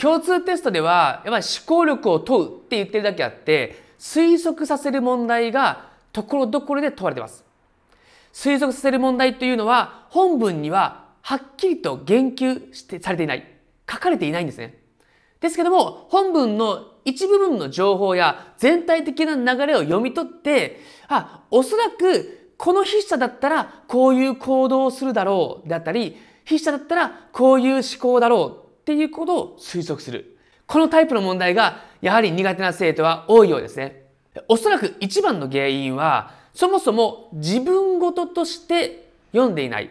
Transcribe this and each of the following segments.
共通テストではやっぱり思考力を問うって言ってるだけあって推測させる問題がところどころで問われてます推測させる問題というのは本文にははっきりと言及してされていない書かれていないんですねですけども本文の一部分の情報や全体的な流れを読み取ってあおそらくこの筆者だったらこういう行動をするだろうだったり筆者だったらこういう思考だろうっていうことを推測する。このタイプの問題がやはり苦手な生徒は多いようですね。おそらく一番の原因はそもそも自分事として読んでいない。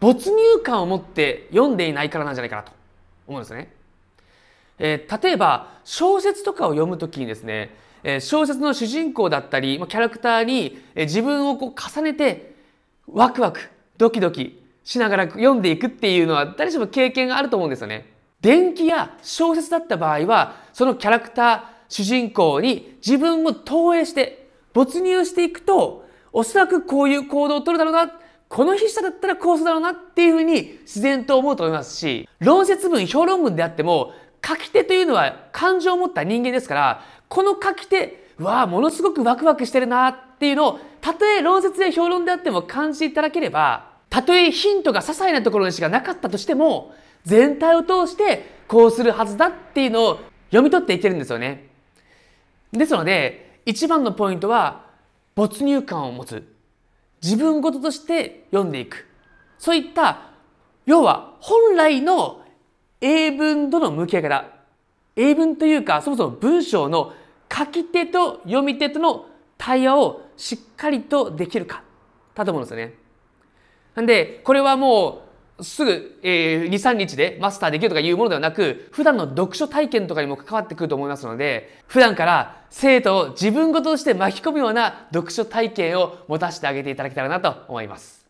没入感を持って読んでいないからなんじゃないかなと思うんですね。えー、例えば小説とかを読むときにですね、えー、小説の主人公だったり、まキャラクターに、え自分をこう重ねてワクワクドキドキしながら読んでいくっていうのは誰しも経験があると思うんですよね。伝記や小説だった場合はそのキャラクター主人公に自分を投影して没入していくとおそらくこういう行動を取るだろうなこの筆者だったらこうするだろうなっていうふうに自然と思うと思いますし論説文評論文であっても書き手というのは感情を持った人間ですからこの書き手わあものすごくワクワクしてるなっていうのをたとえ論説や評論であっても感じていただければたとえヒントが些細なところにしかなかったとしても全体を通してこうするはずだっていうのを読み取っていけるんですよね。ですので一番のポイントは没入感を持つ自分事として読んでいくそういった要は本来の英文との向き合い方英文というかそもそも文章の書き手と読み手との対話をしっかりとできるかだと思うんですよね。なんで、これはもう、すぐ、えー、2、3日でマスターできるとかいうものではなく、普段の読書体験とかにも関わってくると思いますので、普段から生徒を自分ごとして巻き込むような読書体験を持たせてあげていただけたらなと思います。